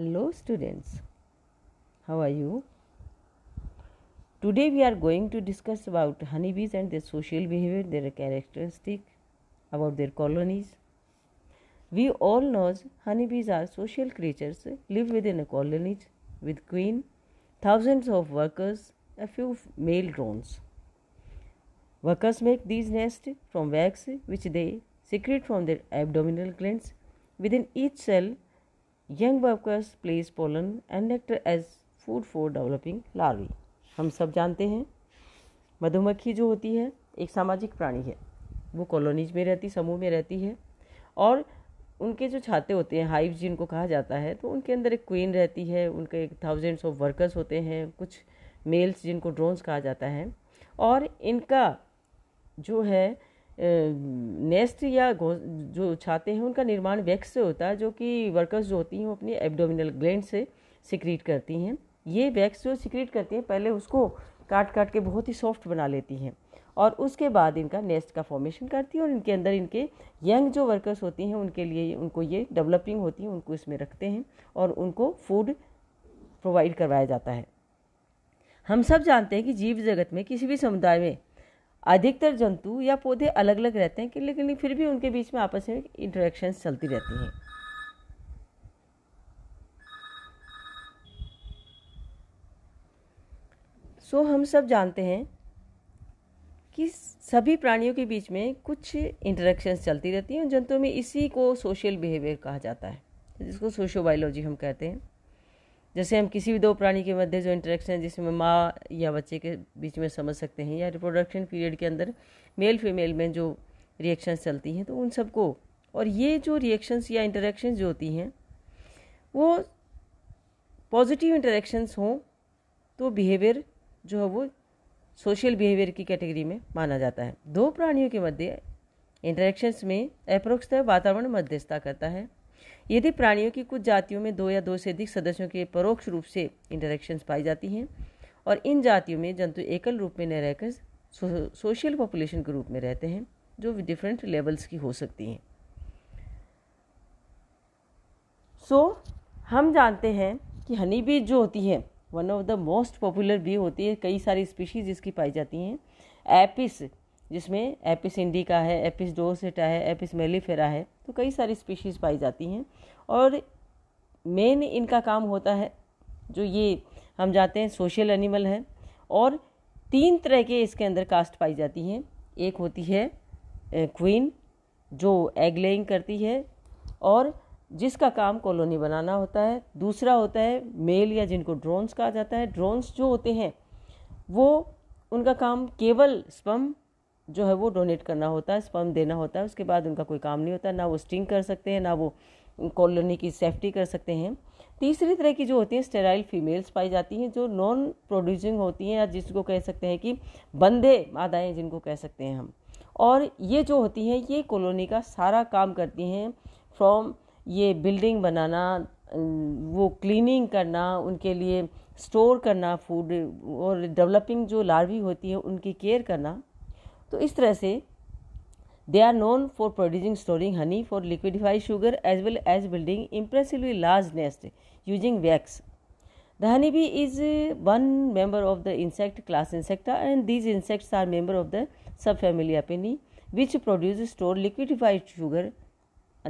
Hello students, how are you? Today we are going to discuss about honeybees and their social behavior, their characteristic, about their colonies. We all know honeybees are social creatures, live within a colony with queen, thousands of workers, a few male drones. Workers make these nests from wax which they secrete from their abdominal glands. Within each cell young workers place pollen and act as food for developing larvae हम सब जानते हैं मधुमक्खी जो होती है एक सामाजिक प्राणी है वो कॉलोनीज में रहती समूह में रहती है और उनके जो छाते होते हैं हाइव जिनको कहा जाता है तो उनके अंदर एक क्वीन रहती है उनके एक थाउजेंड्स ऑफ वर्कर्स होते हैं कुछ मेल्स जिनको ड्रोन्स कहा जाता है और इनका जो है नेस्ट या जो छाते हैं उनका निर्माण वैक्स से होता है जो कि वर्कर्स जो होती हैं वो अपनी एब्डोमिनल ग्लैंड से सिक्रीट करती हैं ये वैक्स जो सिक्रीट करती हैं पहले उसको काट काट के बहुत ही सॉफ्ट बना लेती हैं और उसके बाद इनका नेस्ट का फॉर्मेशन करती हैं और इनके अंदर इनके यंग जो वर्कर्स होती हैं उनके लिए उनको ये डेवलपिंग होती है उनको इसमें रखते हैं और उनको फूड प्रोवाइड करवाया जाता है हम सब जानते हैं कि जीव जगत में किसी भी समुदाय में अधिकतर जंतु या पौधे अलग अलग रहते हैं लेकिन फिर भी उनके बीच में आपस में इंटरेक्शन चलती रहती हैं सो हम सब जानते हैं कि सभी प्राणियों के बीच में कुछ इंटरेक्शंस चलती रहती हैं उन जंतुओं में इसी को सोशल बिहेवियर कहा जाता है जिसको सोशोबायोलॉजी बायोलॉजी हम कहते हैं जैसे हम किसी भी दो प्राणी के मध्य जो इंटरेक्शन है जिसमें माँ या बच्चे के बीच में समझ सकते हैं या रिप्रोडक्शन पीरियड के अंदर मेल फीमेल में जो रिएक्शंस चलती हैं तो उन सबको और ये जो रिएक्शंस या इंटरेक्शंस जो होती हैं वो पॉजिटिव इंटरेक्शंस हों तो बिहेवियर जो है वो सोशल बिहेवियर की कैटेगरी में माना जाता है दो प्राणियों के मध्य इंटरेक्शंस में अप्रोक्सतः तो वातावरण मध्यस्थता करता है यदि प्राणियों की कुछ जातियों में दो या दो से अधिक सदस्यों के परोक्ष रूप से इंटरेक्शंस पाई जाती हैं और इन जातियों में जंतु एकल रूप में न रहकर सोशल पॉपुलेशन के रूप में रहते हैं जो डिफरेंट लेवल्स की हो सकती हैं सो so, हम जानते हैं कि हनी बीज जो होती है one of the most popular bee होती है कई सारी स्पीशीज़ इसकी पाई जाती हैं एपिस जिसमें एपिस इंडिका है एपिस डोसेटा है एपिस मेलीफेरा है तो कई सारी स्पीशीज़ पाई जाती हैं और मेन इनका काम होता है जो ये हम जाते हैं सोशल एनिमल है और तीन तरह के इसके अंदर कास्ट पाई जाती हैं एक होती है क्वीन जो एग लेइंग करती है और जिसका काम कॉलोनी बनाना होता है दूसरा होता है मेल या जिनको ड्रोन्स कहा जाता है ड्रोन्स जो होते हैं वो उनका काम केवल स्पम जो है वो डोनेट करना होता है स्पर्म देना होता है उसके बाद उनका कोई काम नहीं होता ना वो स्टिंग कर सकते हैं ना वो कॉलोनी की सेफ्टी कर सकते हैं तीसरी तरह की जो होती हैं स्टेराइल फीमेल्स पाई जाती हैं जो नॉन प्रोड्यूसिंग होती हैं या जिसको कह सकते हैं कि बंदे मादाएँ जिनको कह सकते हैं हम और ये जो होती हैं ये कॉलोनी का सारा काम करती हैं फ्रॉम ये बिल्डिंग बनाना वो क्लीनिंग करना उनके लिए स्टोर करना फूड और डेवलपिंग जो लार्वी होती है उनकी केयर करना तो इस तरह से they are known for producing storing honey for liquidify sugar as well as building impressively large nest using wax the honey bee is one member of the insect class insecta and these insects are member of the subfamily Apinae which produce store liquidified sugar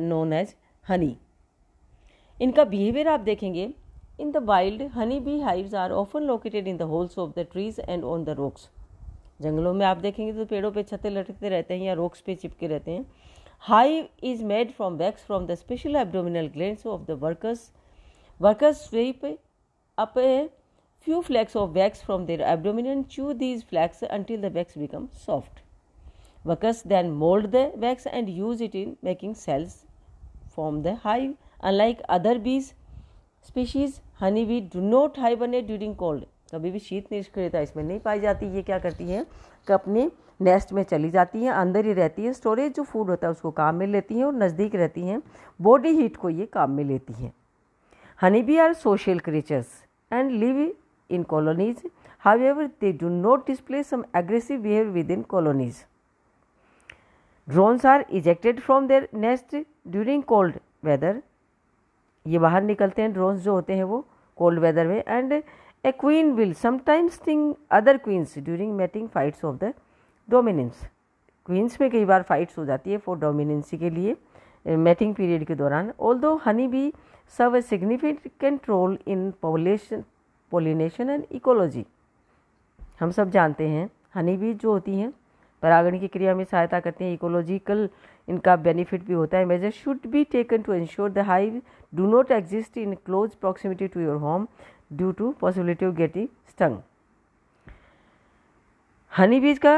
known as honey इनका behaviour आप देखेंगे in the wild honey bee hives are often located in the holes of the trees and on the rocks जंगलों में आप देखेंगे तो पेड़ों पे छते लटकते रहते हैं या रोक्स पे चिपके रहते हैं hive is made from wax from the special abdominal gland of the workers workers sweep pay up few flakes of wax from their abdominal chew these flakes until the wax become soft workers then mould the wax and use it in making cells from the high unlike other bees species honey we do not hibernate during cold कभी भी शीत निष्क्रियता इसमें नहीं पाई जाती ये क्या करती है कि अपने नेस्ट में चली जाती हैं अंदर ही रहती है स्टोरेज जो फूड होता है उसको काम में लेती हैं और नज़दीक रहती हैं बॉडी हीट को ये काम में लेती हैं honey bee are social creatures and live in colonies however they do not display some aggressive behaviour within colonies drones are ejected from their nest during cold weather ये बाहर निकलते हैं ड्रोन्स जो होते हैं वो cold weather में and A queen will sometimes sting other queens during mating fights of the dominance. Queens में कई बार फाइट्स हो जाती है फॉर डोमिनेंसी के लिए मेटिंग पीरियड के दौरान although honey bee serve a significant role in population pollination and ecology हम सब जानते हैं हनी भी जो होती हैं परागण की क्रिया में सहायता करती हैं इकोलॉजिकल इनका बेनिफिट भी होता है measure should be taken to ensure the high do not exist in close proximity to your home due to possibility of getting stung honey bees का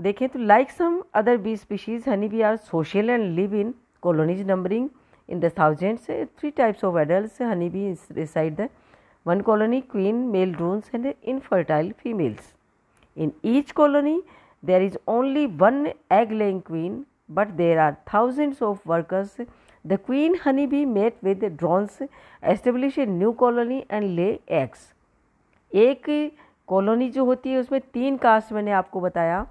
देखें तो like some other bee species honey bee are social and live in colonies numbering in the thousands three types of adult honey bee reside the one colony queen male drones and infertile females in each colony there is only one egg laying queen but there are thousands of workers the queen honey bee mate with drones establish a new colony and lay eggs एक कॉलोनी जो होती है उसमें तीन cast मैंने आपको बताया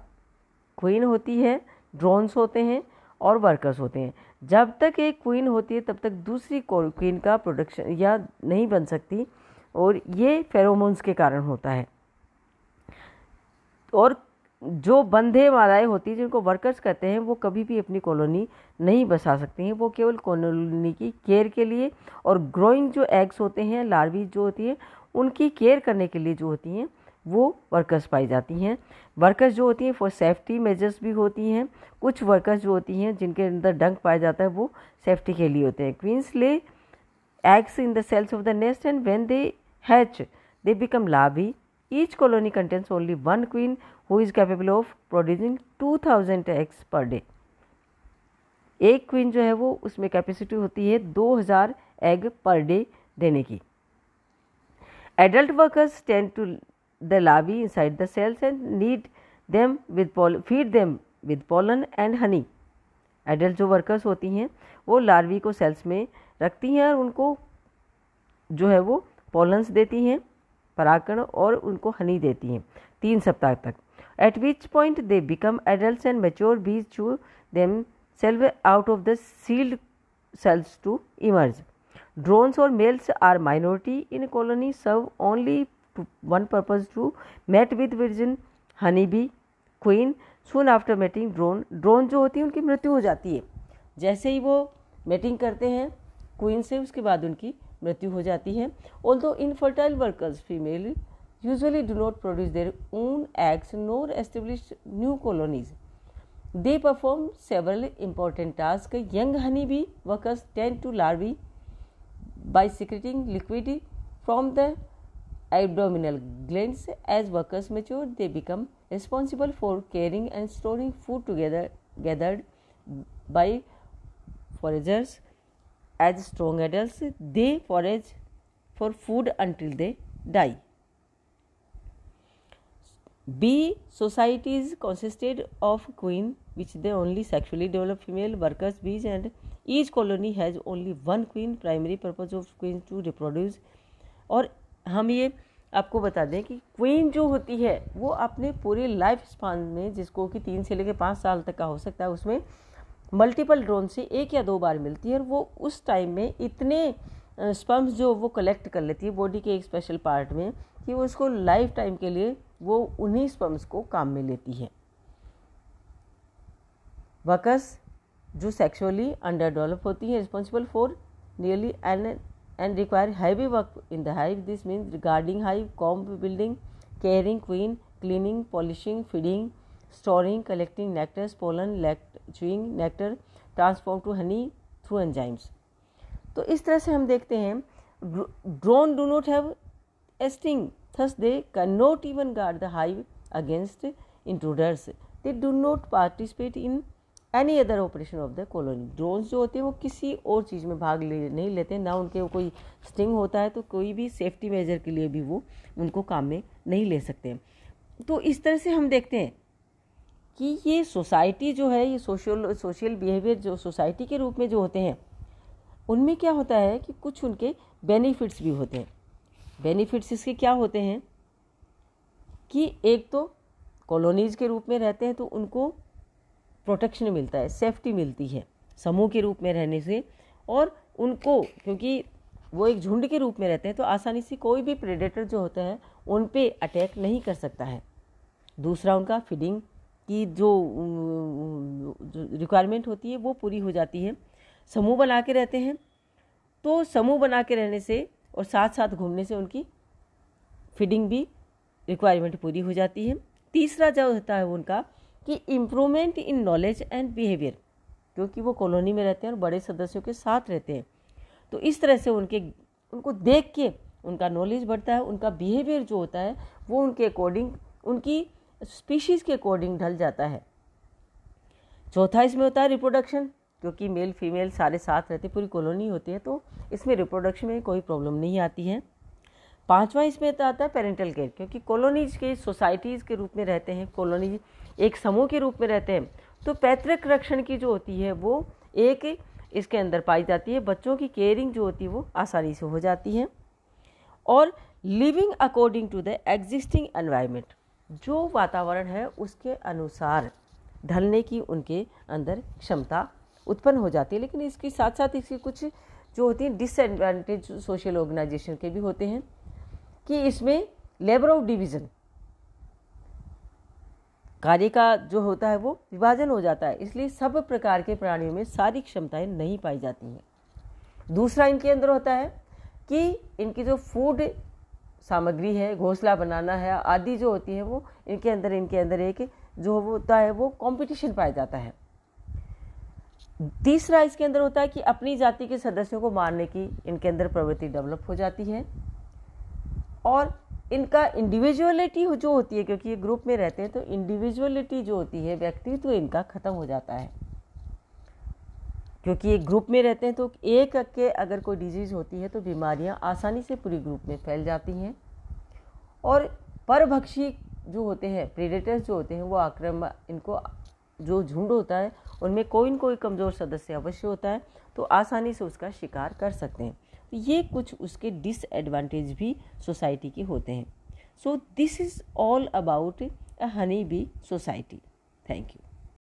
क्वीन होती है ड्रोन्स होते हैं और वर्कर्स होते हैं जब तक एक क्वीन होती है तब तक दूसरी क्वीन का प्रोडक्शन या नहीं बन सकती और ये फेरोमोन्स के कारण होता है और जो बंधे मादाएँ होती हैं जिनको वर्कर्स कहते हैं वो कभी भी अपनी कॉलोनी नहीं बसा सकती हैं वो केवल कॉलोनी की केयर के लिए और ग्रोइंग जो एग्स होते हैं लार्वी जो होती हैं उनकी केयर करने के लिए जो होती हैं वो वर्कर्स पाई जाती हैं वर्कर्स जो होती हैं फॉर सेफ्टी मेजर्स भी होती हैं कुछ वर्कर्स जो होती हैं जिनके अंदर डंक पाया जाता है वो सेफ्टी के लिए होते हैं queens lay eggs in the cells of the nest and when they hatch they become larvae each colony contains only one queen who is capable of producing two thousand eggs per day एक queen जो है वो उसमें capacity होती है दो हजार egg पर डे देने की adult workers tend to the larvae side the cells and need them with feed them with pollen and honey adult जो वर्कर्स होती हैं वो लार्वी को सेल्स में रखती हैं और उनको जो है वो पोलन्स देती हैं परागण और उनको हनी देती हैं तीन सप्ताह तक at which point they become adults and mature bees chew themselves out of the sealed cells to emerge. Drones or males are minority in a colony, serve only one purpose to mate with virgin honeybee queen. Soon after mating drone, drone जो होती है उनकी मृत्यु हो जाती है जैसे ही वो मेटिंग करते हैं क्वीन से उसके बाद उनकी मृत्यु हो जाती है although infertile workers female usually do not produce their own eggs nor establish new colonies. They perform several important tasks. Young honeybee workers tend to larvae by secreting liquid from the abdominal glands. As workers mature, they become responsible for carrying and storing food together gathered by foragers. As strong adults, they forage for food until they die. B. Societies consisted of queen, which they only sexually developed female workers bees, and each colony has only one queen. Primary purpose of queen to reproduce. और हम ये आपको बता दें कि queen जो होती है वो अपने पूरे लाइफ स्पान में जिसको कि तीन से लेकर पाँच साल तक का हो सकता है उसमें मल्टीपल ड्रोन से एक या दो बार मिलती है और वो उस टाइम में इतने स्पम्स जो वो कलेक्ट कर लेती है बॉडी के एक स्पेशल पार्ट में कि वो उसको लाइफ टाइम के लिए वो उन्हीं स्पर्म्स को काम में लेती है वर्कर्स जो सेक्सुअली अंडर डेवलप होती हैं responsible for nearly and and require heavy work in the hive this means regarding hive comb building caring queen cleaning polishing feeding storing collecting nectar pollen lect, nectar nectar, to honey through enzymes तो इस तरह से हम देखते हैं drone do not have thus Thus, they cannot even guard the hive against intruders. They do not participate in any other operation of the colony drones जो होते हैं वो किसी और चीज़ में भाग ले नहीं लेते ना उनके कोई स्टिंग होता है तो कोई भी सेफ्टी मेजर के लिए भी वो उनको काम में नहीं ले सकते तो इस तरह से हम देखते हैं कि ये सोसाइटी जो है ये सोशल सोशल बिहेवियर जो सोसाइटी के रूप में जो होते हैं उनमें क्या होता है कि कुछ उनके बेनिफिट्स भी होते हैं बेनिफिट्स इसके क्या होते हैं कि एक तो कॉलोनीज के रूप में रहते हैं तो उनको प्रोटेक्शन मिलता है सेफ्टी मिलती है समूह के रूप में रहने से और उनको क्योंकि वो एक झुंड के रूप में रहते हैं तो आसानी से कोई भी प्रेडेटर जो होता है उन पर अटैक नहीं कर सकता है दूसरा उनका फीडिंग की जो, जो रिक्वायरमेंट होती है वो पूरी हो जाती है समूह बना के रहते हैं तो समूह बना के रहने से और साथ साथ घूमने से उनकी फीडिंग भी रिक्वायरमेंट पूरी हो जाती है तीसरा जो होता है उनका कि improvement in knowledge and behaviour क्योंकि वो कॉलोनी में रहते हैं और बड़े सदस्यों के साथ रहते हैं तो इस तरह से उनके उनको देख के उनका नॉलेज बढ़ता है उनका बिहेवियर जो होता है वो उनके अकॉर्डिंग उनकी स्पीशीज़ के अकॉर्डिंग ढल जाता है चौथा इसमें होता है रिप्रोडक्शन क्योंकि मेल फीमेल सारे साथ रहते पूरी कॉलोनी होती है तो इसमें रिप्रोडक्शन में कोई प्रॉब्लम नहीं आती है पाँचवा इसमें तो आता है पेरेंटल केयर क्योंकि कॉलोनीज के सोसाइटीज़ के रूप में रहते हैं कॉलोनीज एक समूह के रूप में रहते हैं तो पैतृक रक्षण की जो होती है वो एक इसके अंदर पाई जाती है बच्चों की केयरिंग जो होती है वो आसानी से हो जाती है और living according to the existing environment जो वातावरण है उसके अनुसार ढलने की उनके अंदर क्षमता उत्पन्न हो जाती है लेकिन इसके साथ साथ इसकी कुछ जो होती है डिसएडवांटेज सोशल ऑर्गेनाइजेशन के भी होते हैं कि इसमें लेबर ऑफ डिवीज़न कार्य का जो होता है वो विभाजन हो जाता है इसलिए सब प्रकार के प्राणियों में सारी क्षमताएं नहीं पाई जाती हैं दूसरा इनके अंदर होता है कि इनकी जो फूड सामग्री है घोंसला बनाना है आदि जो होती है वो इनके अंदर इनके अंदर एक जो होता है वो कंपटीशन पाया जाता है तीसरा इसके अंदर होता है कि अपनी जाति के सदस्यों को मारने की इनके अंदर प्रवृत्ति डेवलप हो जाती है और इनका इंडिविजुअलिटी जो होती है क्योंकि ये ग्रुप में रहते हैं तो इंडिविजुअलिटी जो होती है व्यक्तित्व तो इनका ख़त्म हो जाता है क्योंकि ये ग्रुप में रहते हैं तो एक के अगर कोई डिजीज़ होती है तो बीमारियां आसानी से पूरी ग्रुप में फैल जाती हैं और परभक्षी जो होते हैं प्रेडेटर्स जो होते हैं वो आक्रमण इनको जो झुंड होता है उनमें कोई ना कोई कमज़ोर सदस्य अवश्य होता है तो आसानी से उसका शिकार कर सकते हैं तो ये कुछ उसके डिसएडवांटेज भी सोसाइटी के होते हैं so this is all about a honey bee society thank you